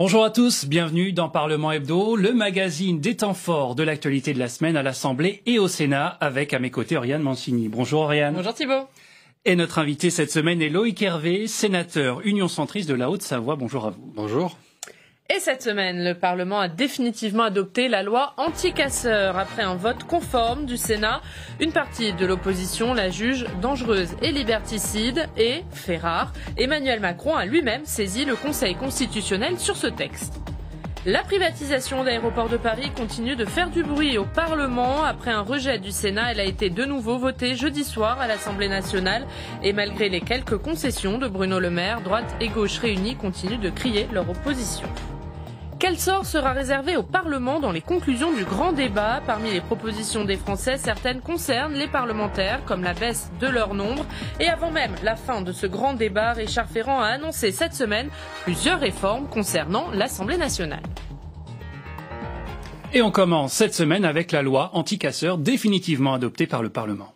Bonjour à tous, bienvenue dans Parlement Hebdo, le magazine des temps forts de l'actualité de la semaine à l'Assemblée et au Sénat, avec à mes côtés Oriane Mancini. Bonjour Oriane. Bonjour Thibault. Et notre invité cette semaine est Loïc Hervé, sénateur Union Centriste de la Haute-Savoie. Bonjour à vous. Bonjour. Et cette semaine, le Parlement a définitivement adopté la loi anti-casseurs après un vote conforme du Sénat. Une partie de l'opposition la juge dangereuse et liberticide et, fait rare, Emmanuel Macron a lui-même saisi le Conseil constitutionnel sur ce texte. La privatisation d'aéroports de Paris continue de faire du bruit au Parlement. Après un rejet du Sénat, elle a été de nouveau votée jeudi soir à l'Assemblée nationale. Et malgré les quelques concessions de Bruno Le Maire, droite et gauche réunies continuent de crier leur opposition. Quel sort sera réservé au Parlement dans les conclusions du grand débat Parmi les propositions des Français, certaines concernent les parlementaires, comme la baisse de leur nombre. Et avant même la fin de ce grand débat, Richard Ferrand a annoncé cette semaine plusieurs réformes concernant l'Assemblée nationale. Et on commence cette semaine avec la loi anti-casseurs définitivement adoptée par le Parlement.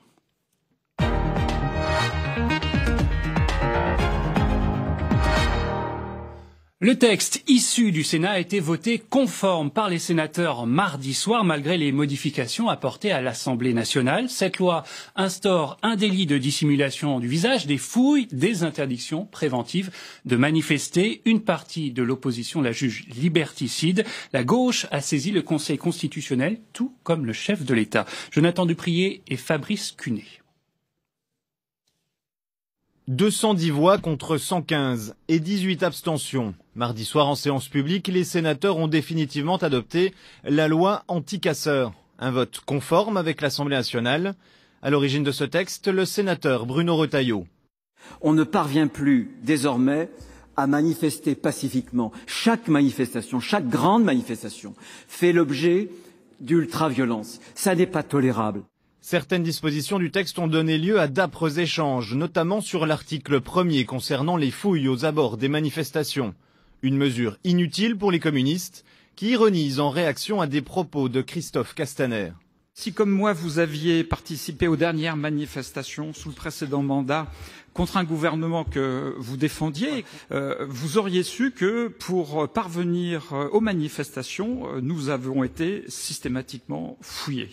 Le texte issu du Sénat a été voté conforme par les sénateurs mardi soir malgré les modifications apportées à l'Assemblée nationale. Cette loi instaure un délit de dissimulation du visage, des fouilles, des interdictions préventives de manifester. Une partie de l'opposition la juge liberticide. La gauche a saisi le Conseil constitutionnel, tout comme le chef de l'État. Jonathan Duprier et Fabrice Cunet. 210 voix contre 115 et 18 abstentions. Mardi soir, en séance publique, les sénateurs ont définitivement adopté la loi anti-casseurs. Un vote conforme avec l'Assemblée nationale. À l'origine de ce texte, le sénateur Bruno Retailleau. On ne parvient plus désormais à manifester pacifiquement. Chaque manifestation, chaque grande manifestation fait l'objet d'ultra-violence. Ça n'est pas tolérable. Certaines dispositions du texte ont donné lieu à d'âpres échanges, notamment sur l'article premier concernant les fouilles aux abords des manifestations. Une mesure inutile pour les communistes qui ironisent en réaction à des propos de Christophe Castaner. Si, comme moi, vous aviez participé aux dernières manifestations sous le précédent mandat contre un gouvernement que vous défendiez, euh, vous auriez su que pour parvenir euh, aux manifestations, euh, nous avons été systématiquement fouillés.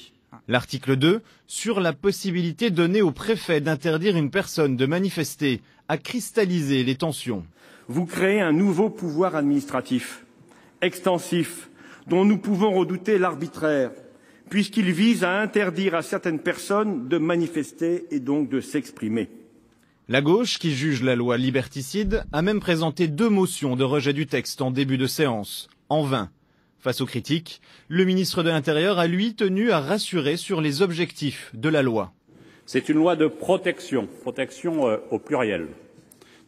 L'article 2 sur la possibilité donnée au préfet d'interdire une personne de manifester a cristallisé les tensions vous créez un nouveau pouvoir administratif, extensif, dont nous pouvons redouter l'arbitraire, puisqu'il vise à interdire à certaines personnes de manifester et donc de s'exprimer. La gauche, qui juge la loi liberticide, a même présenté deux motions de rejet du texte en début de séance, en vain. Face aux critiques, le ministre de l'Intérieur a lui tenu à rassurer sur les objectifs de la loi. C'est une loi de protection, protection euh, au pluriel,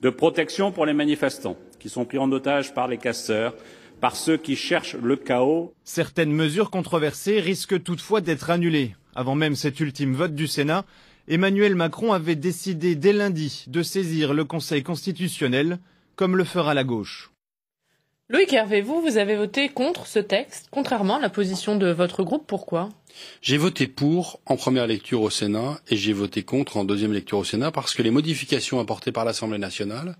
de protection pour les manifestants qui sont pris en otage par les casseurs, par ceux qui cherchent le chaos. Certaines mesures controversées risquent toutefois d'être annulées. Avant même cet ultime vote du Sénat, Emmanuel Macron avait décidé dès lundi de saisir le Conseil constitutionnel, comme le fera la gauche. Loïc Hervé, vous, vous avez voté contre ce texte, contrairement à la position de votre groupe. Pourquoi J'ai voté pour en première lecture au Sénat et j'ai voté contre en deuxième lecture au Sénat parce que les modifications apportées par l'Assemblée nationale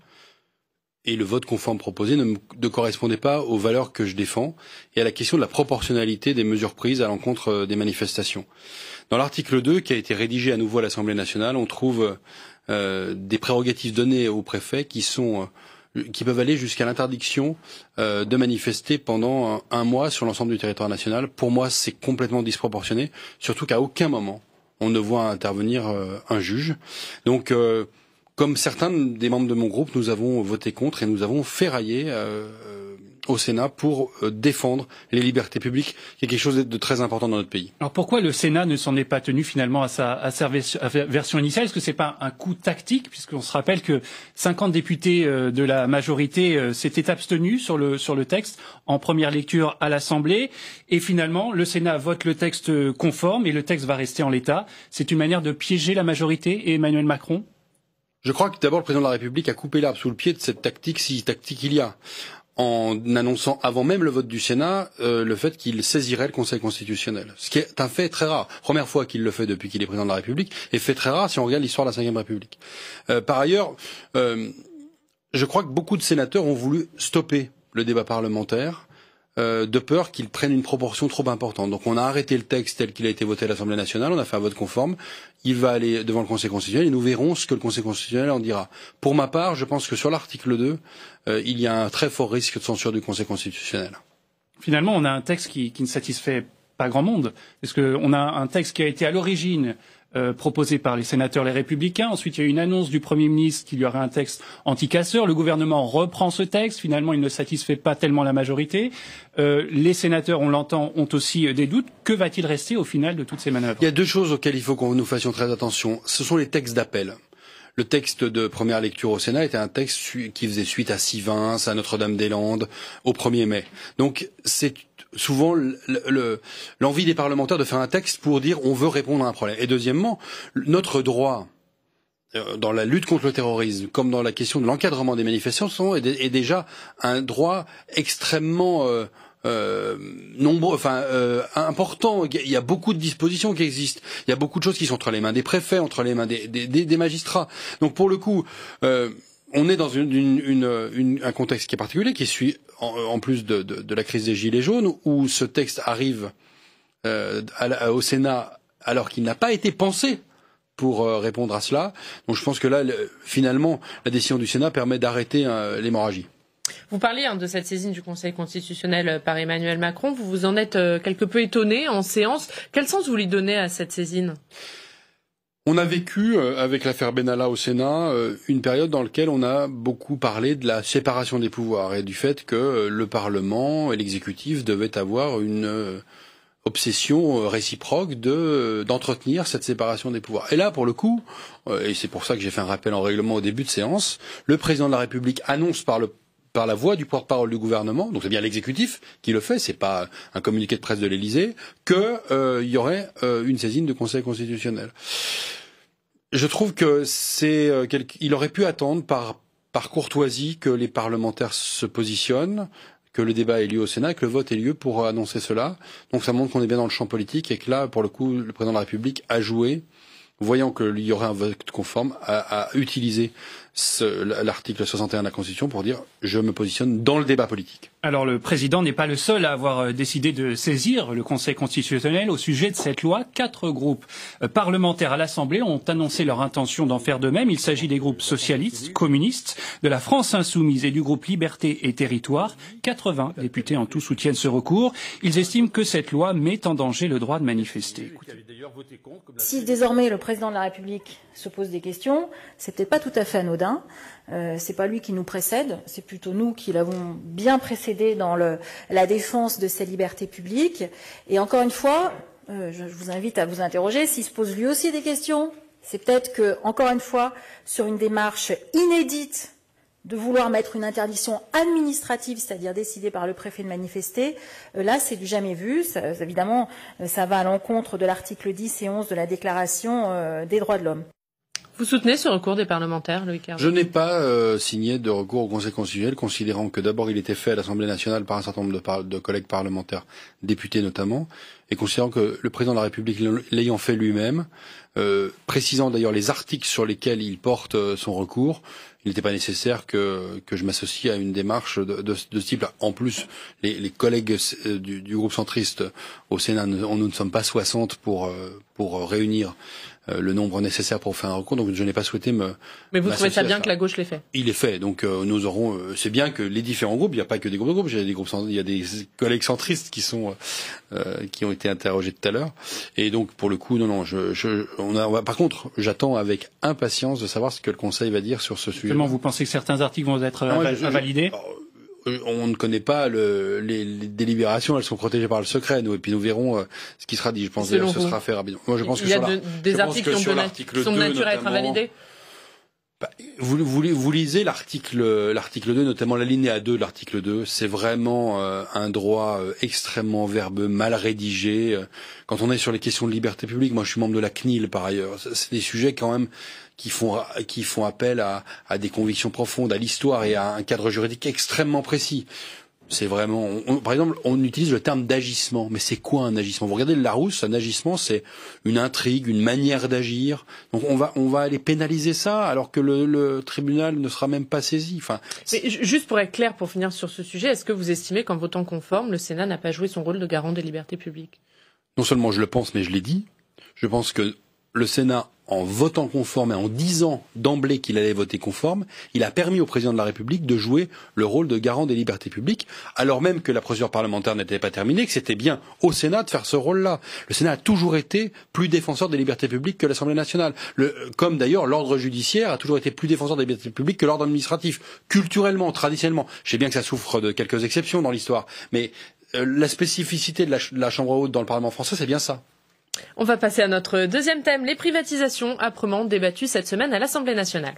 et le vote conforme proposé ne, correspondaient pas aux valeurs que je défends et à la question de la proportionnalité des mesures prises à l'encontre euh, des manifestations. Dans l'article 2, qui a été rédigé à nouveau à l'Assemblée nationale, on trouve euh, des prérogatives données aux préfet qui sont... Euh, qui peuvent aller jusqu'à l'interdiction euh, de manifester pendant un, mois sur l'ensemble du territoire national. Pour moi, c'est complètement disproportionné, surtout qu'à aucun moment on ne voit intervenir euh, un juge. Donc, euh, comme certains des membres de mon groupe, nous avons voté contre et nous avons ferraillé au Sénat pour euh, défendre les libertés publiques, qui est quelque chose de très important dans notre pays. Alors pourquoi le Sénat ne s'en est pas tenu finalement à sa, version initiale Est-ce que ce n'est pas un coup tactique, puisqu'on se rappelle que 50 députés euh, de la majorité euh, s'étaient abstenus sur le, sur le texte en première lecture à l'Assemblée, et finalement le Sénat vote le texte conforme et le texte va rester en l'état. C'est une manière de piéger la majorité et Emmanuel Macron je crois que d'abord le président de la République a coupé l'arbre sous le pied de cette tactique, si tactique il y a en annonçant avant même le vote du Sénat euh, le fait qu'il saisirait le Conseil constitutionnel. Ce qui est un fait très rare. Première fois qu'il le fait depuis qu'il est président de la République, et fait très rare si on regarde l'histoire de la Ve République. Euh, par ailleurs, euh, je crois que beaucoup de sénateurs ont voulu stopper le débat parlementaire euh, de peur qu'il prenne une proportion trop importante. Donc on a arrêté le texte tel qu'il a été voté à l'Assemblée nationale, on a fait un vote conforme, il va aller devant le Conseil constitutionnel et nous verrons ce que le Conseil constitutionnel en dira. Pour ma part, je pense que sur l'article 2, euh, il y a un très fort risque de censure du Conseil constitutionnel. Finalement, on a un texte qui, qui ne satisfait pas grand monde, parce qu'on a un texte qui a été à l'origine euh, proposé par les sénateurs les républicains. Ensuite, il y a eu une annonce du Premier ministre qu'il y aurait un texte anticasseur. Le gouvernement reprend ce texte. Finalement, il ne satisfait pas tellement la majorité. Euh, les sénateurs, on l'entend, ont aussi euh, des doutes. Que va-t-il rester au final de toutes ces manœuvres Il y a deux choses auxquelles il faut que nous fassions très attention. Ce sont les textes d'appel. Le texte de première lecture au Sénat était un texte qui faisait suite à Sivins, à Notre-Dame-des-Landes, au 1er mai. Donc, c'est souvent l'envie des parlementaires de faire un texte pour dire on veut répondre à un problème. Et deuxièmement, notre droit euh, dans la lutte contre le terrorisme, comme dans la question de l'encadrement des manifestations, est, déjà un droit extrêmement euh, euh, nombreux, enfin important. Il y a beaucoup de dispositions qui existent. Il y a beaucoup de choses qui sont entre les mains des préfets, entre les mains des, magistrats. Donc pour le coup on est dans un contexte qui est particulier, qui suit en, plus de, la crise des Gilets jaunes, où ce texte arrive euh, au Sénat alors qu'il n'a pas été pensé pour euh, répondre à cela. Donc je pense que là, finalement, la décision du Sénat permet d'arrêter euh, l'hémorragie. Vous parlez hein, de cette saisine du Conseil constitutionnel par Emmanuel Macron. Vous vous en êtes quelque peu étonné en séance. Quel sens vous lui donnez à cette saisine on a vécu, euh, avec l'affaire Benalla au Sénat, euh, une période dans laquelle on a beaucoup parlé de la séparation des pouvoirs et du fait que euh, le Parlement et l'exécutif devaient avoir une obsession réciproque de d'entretenir cette séparation des pouvoirs. Et là, pour le coup, et c'est pour ça que j'ai fait un rappel en règlement au début de séance, le président de la République annonce par le par la voix du porte-parole du gouvernement, donc c'est bien l'exécutif qui le fait, c'est pas un communiqué de presse de l'Élysée, qu'il euh, y aurait euh, une saisine du Conseil constitutionnel. Je trouve que c'est euh, il aurait pu attendre par par courtoisie que les parlementaires se positionnent, que le débat ait lieu au Sénat, que le vote ait lieu pour annoncer cela. Donc ça montre qu'on est bien dans le champ politique et que là, pour le coup, le président de la République a joué, voyant qu'il y aurait un vote conforme, à utiliser l'article 61 de la Constitution pour dire je me positionne dans le débat politique. Alors le président n'est pas le seul à avoir euh, décidé de saisir le Conseil constitutionnel au sujet de cette loi. Quatre groupes euh, parlementaires à l'Assemblée ont annoncé leur intention d'en faire de même. Il s'agit des groupes socialistes, communistes, de la France insoumise et du groupe Liberté et Territoire. 80 députés en tout soutiennent ce recours. Ils estiment que cette loi met en danger le droit de manifester. Si désormais le président de la République se pose des questions, peut-être pas tout à fait anodin ce euh, n'est c'est pas lui qui nous précède, c'est plutôt nous qui l'avons bien précédé dans la défense de ses libertés publiques. Et encore une fois, euh, je, vous invite à vous interroger s'il se pose lui aussi des questions. C'est peut-être que, encore une fois, sur une démarche inédite de vouloir mettre une interdiction administrative, c'est-à-dire décidée par le préfet de manifester, euh, là c'est du jamais vu. évidemment, ça va à l'encontre de l'article 10 et 11 de la Déclaration des droits de l'homme. Vous soutenez ce recours des parlementaires, Loïc Hervé Je n'ai pas euh, signé de recours au Conseil constitutionnel, considérant que d'abord il était fait à l'Assemblée nationale par un certain nombre de, de collègues parlementaires, députés notamment, et considérant que le président de la République l'ayant fait lui-même, euh, précisant d'ailleurs les articles sur lesquels il porte euh, son recours, il n'était pas nécessaire que, que je m'associe à une démarche de, de, ce type-là. En plus, les, les collègues du, du, groupe centriste au Sénat, nous, nous ne sommes pas 60 pour, pour euh, réunir euh, le nombre nécessaire pour faire un recours. Donc je n'ai pas souhaité me. Mais vous trouvez ça bien que la gauche l'ait fait Il est fait. Donc euh, nous aurons. c'est bien que les différents groupes. Il n'y a pas que des groupes de groupes. Il des groupes. Il y a des collègues centristes qui sont qui ont été interrogés tout à l'heure. Et donc pour le coup, non, non. Je, je on Par contre, j'attends avec impatience de savoir ce que le Conseil va dire sur ce sujet. Comment vous pensez que certains articles vont être validés? Euh, on ne connaît pas le, les, délibérations, elles sont protégées par le secret, nous, et puis nous verrons euh, ce qui sera dit. Je pense que ce sera fait rapidement. Moi, je pense Il y a des articles qui sont, de, nature à être invalidés bah, vous, lisez l'article l'article 2, notamment la ligne A2 de l'article 2, c'est vraiment euh, un droit extrêmement verbeux, mal rédigé. Quand on est sur les questions de liberté publique, moi je suis membre de la CNIL par ailleurs, c'est des sujets quand même qui font, qui font appel à, des convictions profondes, à l'histoire et à un cadre juridique extrêmement précis. C'est vraiment. par exemple, on utilise le terme d'agissement, mais c'est quoi un agissement Vous regardez le Larousse, un agissement, c'est une intrigue, une manière d'agir. Donc on va, on va aller pénaliser ça, alors que le, tribunal ne sera même pas saisi. Enfin, mais juste pour être clair, pour finir sur ce sujet, est-ce que vous estimez qu'en votant conforme, le Sénat n'a pas joué son rôle de garant des libertés publiques Non seulement je le pense, mais je l'ai dit. Je pense que le Sénat, en votant conforme et en disant d'emblée qu'il allait voter conforme, il a permis au président de la République de jouer le rôle de garant des libertés publiques, alors même que la procédure parlementaire n'était pas terminée, que c'était bien au Sénat de faire ce rôle-là. Le Sénat a toujours été plus défenseur des libertés publiques que l'Assemblée nationale, comme d'ailleurs l'ordre judiciaire a toujours été plus défenseur des libertés publiques que l'ordre administratif, culturellement, traditionnellement. Je sais bien que ça souffre de quelques exceptions dans l'histoire, mais euh, la spécificité de la Chambre haute dans le Parlement français, c'est bien ça. On va passer à notre deuxième thème, les privatisations, âprement débattues cette semaine à l'Assemblée nationale.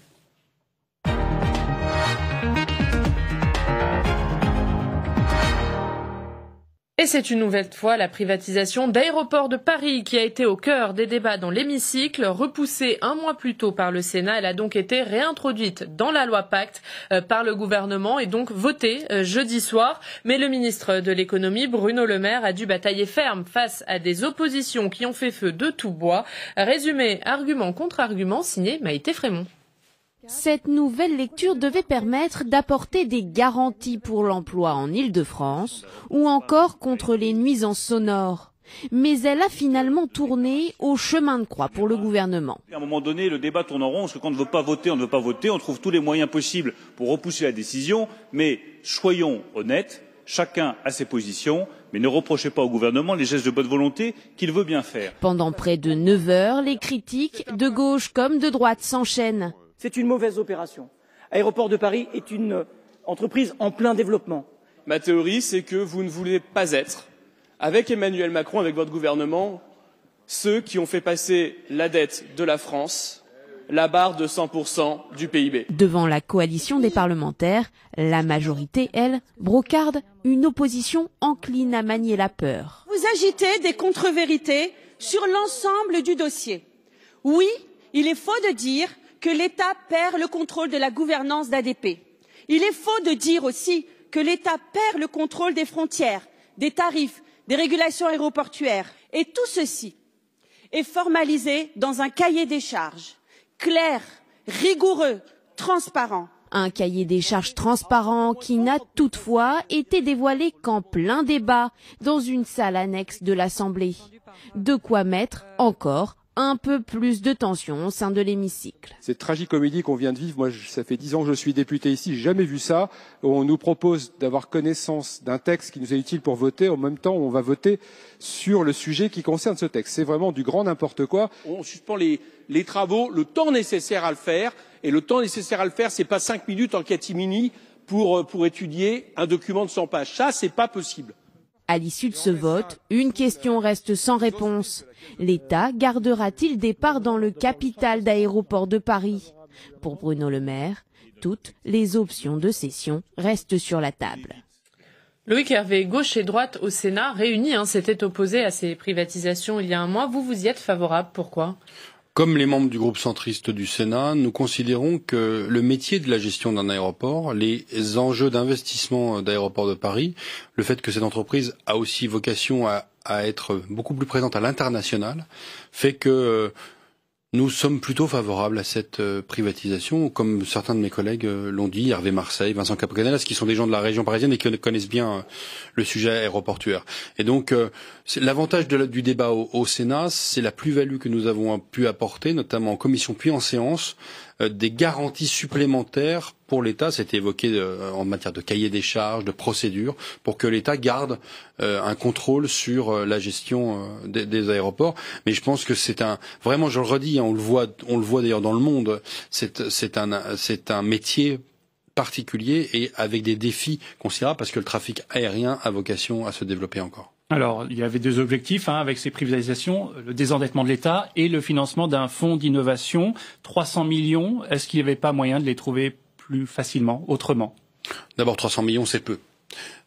Et c'est une nouvelle fois la privatisation d'aéroports de Paris qui a été au cœur des débats dans l'hémicycle. Repoussée un mois plus tôt par le Sénat, elle a donc été réintroduite dans la loi Pacte euh, par le gouvernement et donc votée euh, jeudi soir. Mais le ministre de l'économie, Bruno Le Maire, a dû batailler ferme face à des oppositions qui ont fait feu de tout bois. Résumé, argument contre argument, signé Maïté Frémont. Cette nouvelle lecture devait permettre d'apporter des garanties pour l'emploi en Île-de-France ou encore contre les nuisances sonores. Mais elle a finalement tourné au chemin de croix pour le gouvernement. À un moment donné, le débat tourne en rond, parce que quand on ne veut pas voter, on ne veut pas voter, on trouve tous les moyens possibles pour repousser la décision, mais soyons honnêtes, chacun a ses positions, mais ne reprochez pas au gouvernement les gestes de bonne volonté qu'il veut bien faire. Pendant près de neuf heures, les critiques, de gauche comme de droite, s'enchaînent. C'est une mauvaise opération. Aéroport de Paris est une euh, entreprise en plein développement. Ma théorie, c'est que vous ne voulez pas être, avec Emmanuel Macron, avec votre gouvernement, ceux qui ont fait passer la dette de la France la barre de 100% du PIB. Devant la coalition des parlementaires, la majorité, elle, brocarde une opposition encline à manier la peur. Vous agitez des contre-vérités sur l'ensemble du dossier. Oui, il est faux de dire que l'État perd le contrôle de la gouvernance d'ADP. Il est faux de dire aussi que l'État perd le contrôle des frontières, des tarifs, des régulations aéroportuaires. Et tout ceci est formalisé dans un cahier des charges clair, rigoureux, transparent. Un cahier des charges transparent qui n'a toutefois été dévoilé qu'en plein débat dans une salle annexe de l'Assemblée. De quoi mettre encore un peu plus de tension au sein de l'hémicycle. Cette tragicomédie qu'on vient de vivre, moi ça fait dix ans que je suis député ici, j'ai jamais vu ça. On nous propose d'avoir connaissance d'un texte qui nous est utile pour voter, en même temps on va voter sur le sujet qui concerne ce texte. C'est vraiment du grand n'importe quoi. On suspend les, travaux, le temps nécessaire à le faire, et le temps nécessaire à le faire, c'est pas cinq minutes en catimini pour, euh, pour étudier un document de 100 pages. Ça, c'est pas possible. À l'issue de ce vote, une question reste sans réponse. L'État gardera-t-il des parts dans le capital d'aéroport de Paris Pour Bruno Le Maire, toutes les options de cession restent sur la table. Loïc Hervé, gauche et droite au Sénat réunis, hein, s'étaient opposés à ces privatisations il y a un mois. Vous, vous y êtes favorable. Pourquoi comme les membres du groupe centriste du Sénat, nous considérons que le métier de la gestion d'un aéroport, les enjeux d'investissement d'aéroports de Paris, le fait que cette entreprise a aussi vocation à, à être beaucoup plus présente à l'international, fait que euh, nous sommes plutôt favorables à cette euh, privatisation, comme certains de mes collègues euh, l'ont dit, Hervé Marseille, Vincent Capocanelas, qui sont des gens de la région parisienne et qui connaissent bien euh, le sujet aéroportuaire. Et donc, l'avantage du débat au, au Sénat, c'est la plus-value que nous avons pu apporter, notamment en commission puis en séance, euh, des garanties supplémentaires pour l'État, c'était évoqué euh, en matière de cahier des charges, de procédures, pour que l'État garde euh, un contrôle sur la gestion des, aéroports. Mais je pense que c'est un vraiment, je le redis, hein, on le voit, on le voit d'ailleurs dans le monde, c'est un, c'est un métier particulier et avec des défis considérables parce que le trafic aérien a vocation à se développer encore alors, il y avait deux objectifs hein, avec ces privatisations, le désendettement de l'État et le financement d'un fonds d'innovation. 300 millions, est-ce qu'il n'y avait pas moyen de les trouver plus facilement, autrement D'abord, 300 millions, c'est peu.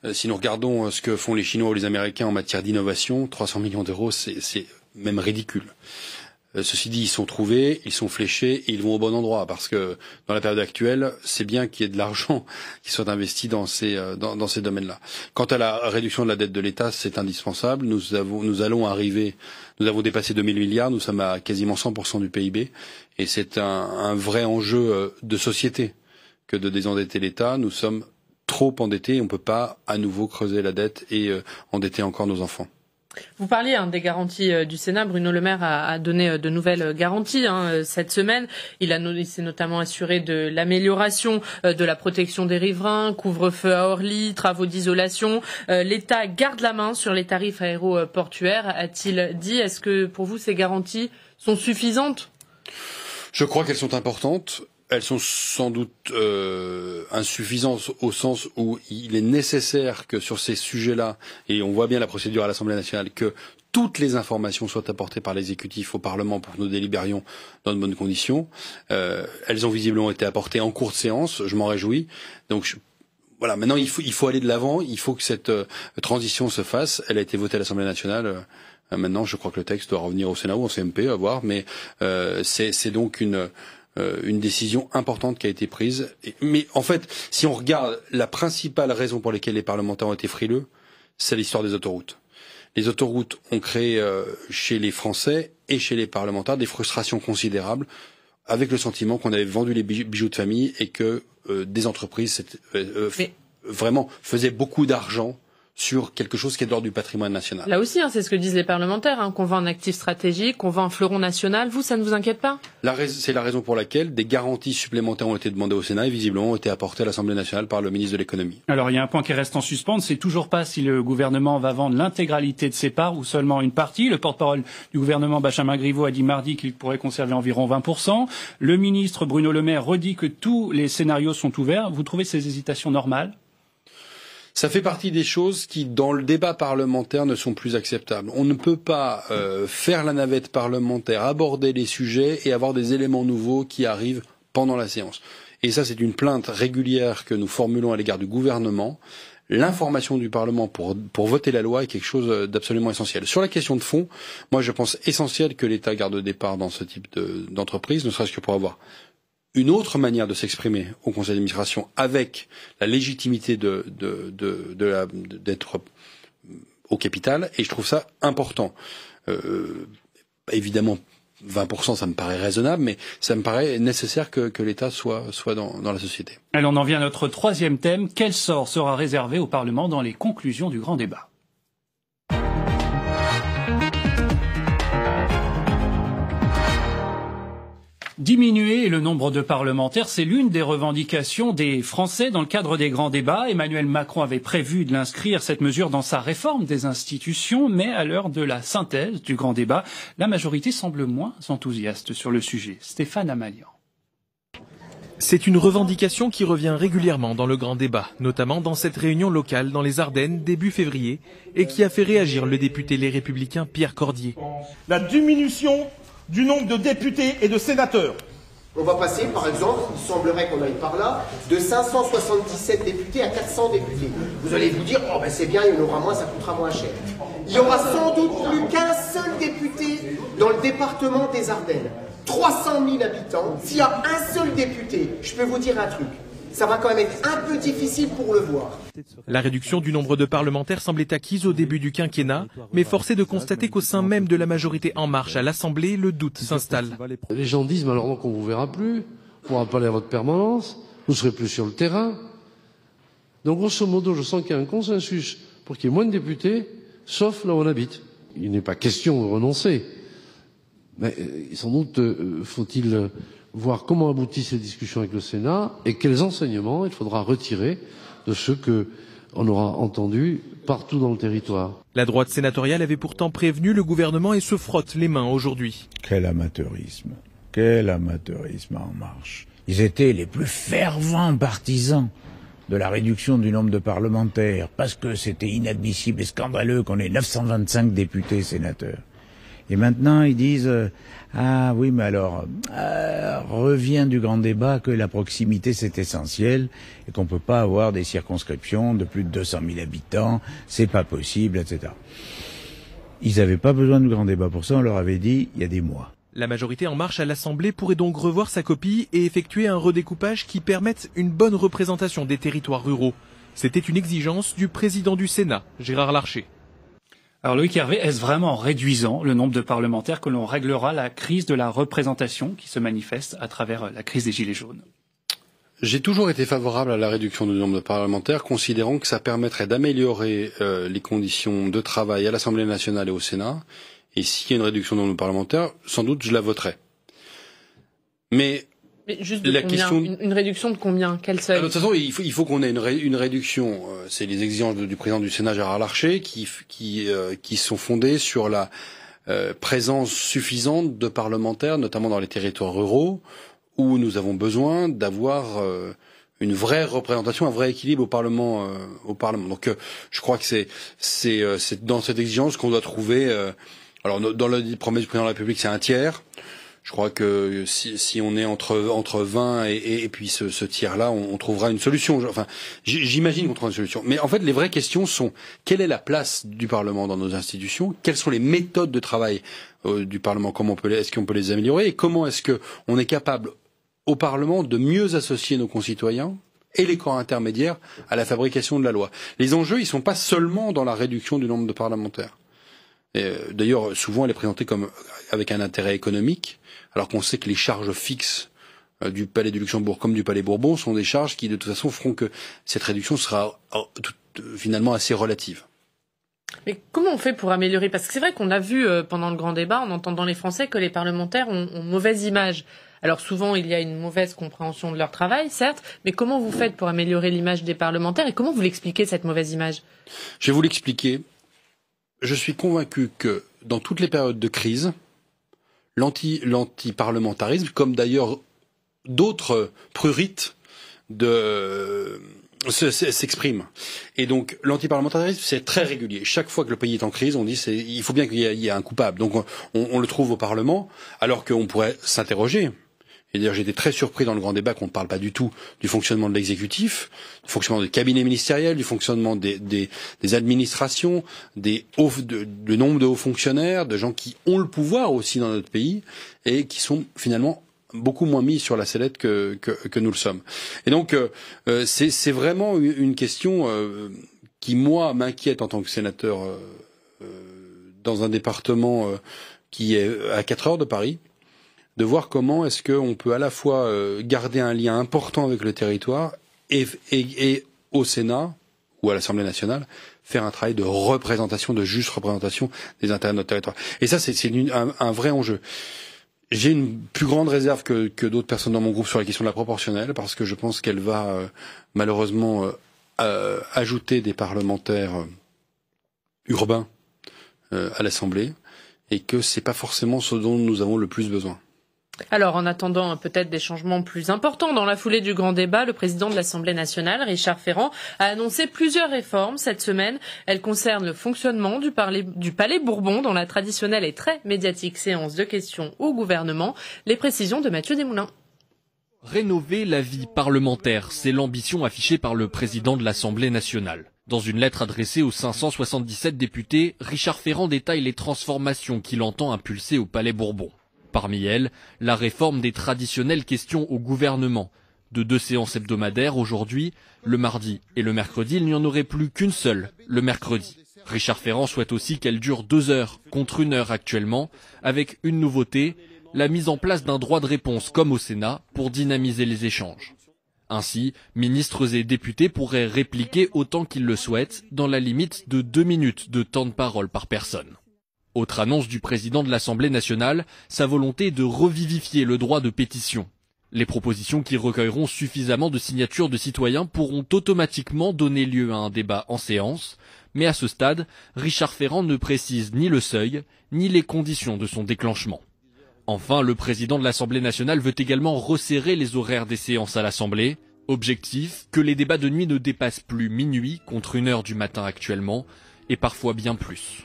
Euh, si nous regardons euh, ce que font les Chinois ou les Américains en matière d'innovation, 300 millions d'euros, c'est même ridicule. Euh, ceci dit, ils sont trouvés, ils sont fléchés et ils vont au bon endroit parce que dans la période actuelle, c'est bien qu'il y ait de l'argent qui soit investi dans ces euh, ces domaines-là. Quant à la réduction de la dette de l'État, c'est indispensable. Nous avons nous allons arriver, nous avons dépassé 2000 milliards, nous sommes à quasiment 100% du PIB et c'est un, un vrai enjeu euh, de société que de désendetter l'État. Nous sommes trop endettés on ne peut pas à nouveau creuser la dette et endetter encore nos enfants. Vous parliez hein, des garanties euh, du Sénat. Bruno Le Maire a, donné euh, de nouvelles euh, garanties hein, cette semaine. Il, s'est notamment assuré de l'amélioration de la protection des riverains, couvre-feu à Orly, travaux d'isolation. L'État garde la main sur les tarifs aéroportuaires, a-t-il dit. Est-ce que pour vous, ces garanties sont suffisantes Je crois qu'elles sont importantes elles sont sans doute euh, insuffisantes au sens où il est nécessaire que sur ces sujets-là, et on voit bien la procédure à l'Assemblée nationale, que toutes les informations soient apportées par l'exécutif au Parlement pour que nous délibérions dans de bonnes conditions. Euh, elles ont visiblement été apportées en cours de séance, je m'en réjouis. Donc voilà, maintenant il faut, aller de l'avant, il faut que cette euh, transition se fasse. Elle a été votée à l'Assemblée nationale. maintenant, je crois que le texte doit revenir au Sénat ou au CMP, à voir. Mais c'est donc une euh, une décision importante qui a été prise. mais en fait, si on regarde la principale raison pour laquelle les parlementaires ont été frileux, c'est l'histoire des autoroutes. Les autoroutes ont créé euh, chez les Français et chez les parlementaires des frustrations considérables avec le sentiment qu'on avait vendu les bijoux de famille et que euh, des entreprises vraiment faisaient beaucoup d'argent sur quelque chose qui est de l'ordre du patrimoine national. Là aussi, hein, c'est ce que disent les parlementaires, hein, qu'on vend un actif stratégique, qu'on vend un fleuron national. Vous, ça ne vous inquiète pas C'est la raison pour laquelle des garanties supplémentaires ont été demandées au Sénat et visiblement ont été apportées à l'Assemblée nationale par le ministre de l'économie. Alors, il y a un point qui reste en suspens, c'est toujours pas si le gouvernement va vendre l'intégralité de ses parts ou seulement une partie. Le porte-parole du gouvernement, Benjamin Griveau a dit mardi qu'il pourrait conserver environ 20%. Le ministre Bruno Le Maire redit que tous les scénarios sont ouverts. Vous trouvez ces hésitations normales ça fait partie des choses qui, dans le débat parlementaire, ne sont plus acceptables. On ne peut pas euh, faire la navette parlementaire, aborder les sujets et avoir des éléments nouveaux qui arrivent pendant la séance. Et ça, c'est une plainte régulière que nous formulons à l'égard du gouvernement. L'information du Parlement pour, pour voter la loi est quelque chose euh, d'absolument essentiel. Sur la question de fond, moi je pense essentiel que l'État garde des départ dans ce type d'entreprise, ne serait-ce que pour avoir une autre manière de s'exprimer au conseil d'administration avec la légitimité de, de, d'être au capital et je trouve ça important. Euh, évidemment, 20%, ça me paraît raisonnable, mais ça me paraît nécessaire que, l'État soit, soit dans, dans, la société. Alors on en vient à notre troisième thème. Quel sort sera réservé au Parlement dans les conclusions du grand débat Diminuer le nombre de parlementaires, c'est l'une des revendications des Français dans le cadre des grands débats. Emmanuel Macron avait prévu de l'inscrire, cette mesure, dans sa réforme des institutions, mais à l'heure de la synthèse du grand débat, la majorité semble moins enthousiaste sur le sujet. Stéphane Amalian. C'est une revendication qui revient régulièrement dans le grand débat, notamment dans cette réunion locale dans les Ardennes début février, et qui a fait réagir le député Les Républicains Pierre Cordier. La diminution du nombre de députés et de sénateurs. On va passer, par exemple, il semblerait qu'on aille par là, de 577 députés à 400 députés. Vous allez vous dire, oh ben c'est bien, il y en aura moins, ça coûtera moins cher. Il y aura sans doute plus qu'un seul député dans le département des Ardennes. 300 000 habitants, s'il y a un seul député, je peux vous dire un truc, ça va quand même être un peu difficile pour le voir. La réduction du nombre de parlementaires semblait acquise au début du quinquennat, mais forcé de constater qu'au sein même de la majorité En Marche à l'Assemblée, le doute s'installe. Les gens disent, malheureusement alors vous verra plus, on pourra pas aller à votre permanence, vous ne serez plus sur le terrain. Donc grosso modo, je sens qu'il y a un consensus pour qu'il y ait moins de députés, sauf là où on habite. Il n'est pas question de renoncer. Mais euh, sans doute euh, faut-il euh, voir comment aboutissent ces discussions avec le Sénat et quels enseignements il faudra retirer de ce que on aura entendu partout dans le territoire. La droite sénatoriale avait pourtant prévenu le gouvernement et se frotte les mains aujourd'hui. Quel amateurisme. Quel amateurisme en marche. Ils étaient les plus fervents partisans de la réduction du nombre de parlementaires parce que c'était inadmissible et scandaleux qu'on ait 925 députés sénateurs. Et maintenant, ils disent euh, ah oui, mais alors, euh, revient du grand débat que la proximité c'est essentiel et qu'on ne peut pas avoir des circonscriptions de plus de 200 000 habitants, c'est pas possible, etc. Ils n'avaient pas besoin du grand débat pour ça, on leur avait dit il y a des mois. La majorité en marche à l'Assemblée pourrait donc revoir sa copie et effectuer un redécoupage qui permette une bonne représentation des territoires ruraux. C'était une exigence du président du Sénat, Gérard Larcher. Alors Loïc Hervé, est-ce vraiment en réduisant le nombre de parlementaires que l'on réglera la crise de la représentation qui se manifeste à travers euh, la crise des Gilets jaunes j'ai toujours été favorable à la réduction du nombre de parlementaires, considérant que ça permettrait d'améliorer euh, les conditions de travail à l'Assemblée nationale et au Sénat. Et s'il y a une réduction du nombre de parlementaires, sans doute je la voterai. Mais juste une, réduction de combien Quelle ah, De toute façon, il faut, qu'on ait une, réduction. Euh, c'est les exigences du président du Sénat, Gérard Larcher, qui, qui, euh, qui sont fondées sur la euh, présence suffisante de parlementaires, notamment dans les territoires ruraux, où nous avons besoin d'avoir une vraie représentation, un vrai équilibre au Parlement. au Parlement. Donc, je crois que c'est, dans cette exigence qu'on doit trouver. alors, dans le promesse du président de la République, c'est un tiers. Je crois que si, on est entre entre 20 et, puis ce, tiers-là, on, trouvera une solution. Enfin, j'imagine qu'on trouvera une solution. Mais en fait, les vraies questions sont quelle est la place du Parlement dans nos institutions Quelles sont les méthodes de travail euh, du Parlement Comment on peut est-ce qu'on peut les améliorer Et comment est-ce qu'on est capable au Parlement de mieux associer nos concitoyens et les corps intermédiaires à la fabrication de la loi. Les enjeux, ils sont pas seulement dans la réduction du nombre de parlementaires. Euh, d'ailleurs, souvent, elle est présentée comme avec un intérêt économique alors qu'on sait que les charges fixes euh, du Palais du Luxembourg comme du Palais Bourbon sont des charges qui de toute façon feront que cette réduction sera euh, euh, finalement assez relative. Mais comment on fait pour améliorer Parce que c'est vrai qu'on a vu pendant le grand débat, en entendant les Français, que les parlementaires ont, une mauvaise image. Alors souvent, il y a une mauvaise compréhension de leur travail, certes, mais comment vous faites pour améliorer l'image des parlementaires et comment vous l'expliquez, cette mauvaise image Je vais vous l'expliquer. Je suis convaincu que dans toutes les périodes de crise, l'antiparlementarisme, comme d'ailleurs d'autres prurites de s'exprime. Et donc l'antiparlementarisme, c'est très régulier. Chaque fois que le pays est en crise, on dit il faut bien qu'il y ait un coupable. Donc on, le trouve au Parlement, alors qu'on pourrait s'interroger et d'ailleurs, j'étais très surpris dans le grand débat qu'on ne parle pas du tout du fonctionnement de l'exécutif, du fonctionnement des cabinets ministériels, du fonctionnement des, des, administrations, des hauts, de, nombre de hauts fonctionnaires, de gens qui ont le pouvoir aussi dans notre pays et qui sont finalement beaucoup moins mis sur la sellette que, nous le sommes. Et donc, euh, euh, c'est vraiment une question euh, qui, moi, m'inquiète en tant que sénateur dans un département qui est à 4 heures de Paris, de voir comment est-ce qu'on peut à la fois euh, garder un lien important avec le territoire et, et, au Sénat ou à l'Assemblée nationale faire un travail de représentation, de juste représentation des intérêts de notre territoire. Et ça, c'est un, vrai enjeu. J'ai une plus grande réserve que, d'autres personnes dans mon groupe sur la question de la proportionnelle, parce que je pense qu'elle va euh, malheureusement euh, ajouter des parlementaires urbains à l'Assemblée, et que c'est pas forcément ce dont nous avons le plus besoin. Alors, en attendant peut-être des changements plus importants dans la foulée du grand débat, le président de l'Assemblée nationale, Richard Ferrand, a annoncé plusieurs réformes cette semaine. Elles concernent le fonctionnement du, Palais Bourbon dans la traditionnelle et très médiatique séance de questions au gouvernement. Les précisions de Mathieu Desmoulins. Rénover la vie parlementaire, c'est l'ambition affichée par le président de l'Assemblée nationale. Dans une lettre adressée aux 577 députés, Richard Ferrand détaille les transformations qu'il entend impulser au Palais Bourbon. Parmi elles, la réforme des traditionnelles questions au gouvernement. De deux séances hebdomadaires aujourd'hui, le mardi et le mercredi, il n'y en aurait plus qu'une seule, le mercredi. Richard Ferrand souhaite aussi qu'elle dure deux heures, contre une heure actuellement, avec une nouveauté, la mise en place d'un droit de réponse comme au Sénat pour dynamiser les échanges. Ainsi, ministres et députés pourraient répliquer autant qu'ils le souhaitent, dans la limite de deux minutes de temps de parole par personne. Autre annonce du président de l'Assemblée nationale, sa volonté de revivifier le droit de pétition. Les propositions qui recueilleront suffisamment de signatures de citoyens pourront automatiquement donner lieu à un débat en séance, mais à ce stade, Richard Ferrand ne précise ni le seuil, ni les conditions de son déclenchement. Enfin, le président de l'Assemblée nationale veut également resserrer les horaires des séances à l'Assemblée. Objectif, que les débats de nuit ne dépassent plus minuit contre une heure du matin actuellement, et parfois bien plus.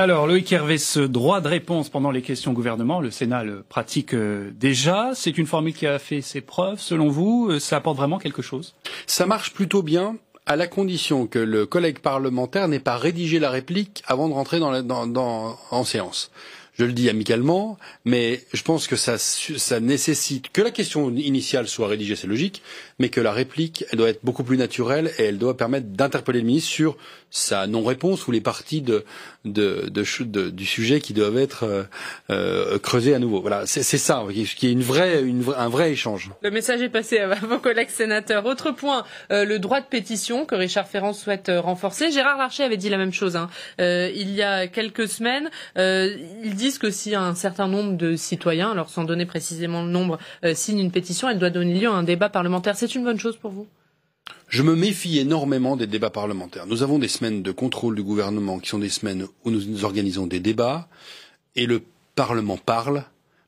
Alors, Loïc Hervé, ce droit de réponse pendant les questions au gouvernement, le Sénat le pratique euh, déjà. C'est une formule qui a fait ses preuves, selon vous. Euh, ça apporte vraiment quelque chose Ça marche plutôt bien à la condition que le collègue parlementaire n'ait pas rédigé la réplique avant de rentrer en séance. Je le dis amicalement, mais je pense que ça, ça nécessite que la question initiale soit rédigée, c'est logique, mais que la réplique, elle doit être beaucoup plus naturelle et elle doit permettre d'interpeller le ministre sur sa non-réponse ou les parties de, de, du sujet qui doivent être euh, euh, creusées à nouveau. Voilà, c'est ça, qui est une vraie, une, un vrai échange. Le message est passé à vos collègues sénateurs. Autre point, euh, le droit de pétition que Richard Ferrand souhaite renforcer. Gérard Larcher avait dit la même chose hein. il y a quelques semaines. il dit que si un certain nombre de citoyens, alors sans donner précisément le nombre, euh, signent une pétition, elle doit donner lieu à un débat parlementaire. C'est une bonne chose pour vous je me méfie énormément des débats parlementaires. Nous avons des semaines de contrôle du gouvernement qui sont des semaines où nous organisons des débats et le Parlement parle,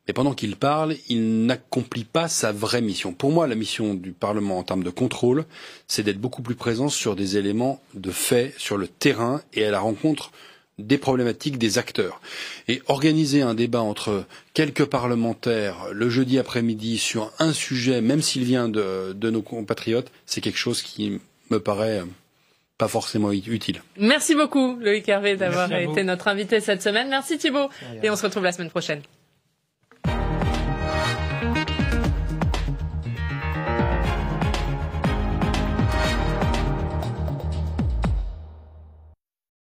mais pendant qu'il parle, il n'accomplit pas sa vraie mission. Pour moi, la mission du Parlement en termes de contrôle, c'est d'être beaucoup plus présent sur des éléments de fait, sur le terrain et à la rencontre des problématiques des acteurs. Et organiser un débat entre quelques parlementaires le jeudi après-midi sur un sujet, même s'il vient de, nos compatriotes, c'est quelque chose qui me paraît pas forcément utile. Merci beaucoup Loïc Hervé d'avoir été notre invité cette semaine. Merci Thibault. Et on se retrouve la semaine prochaine.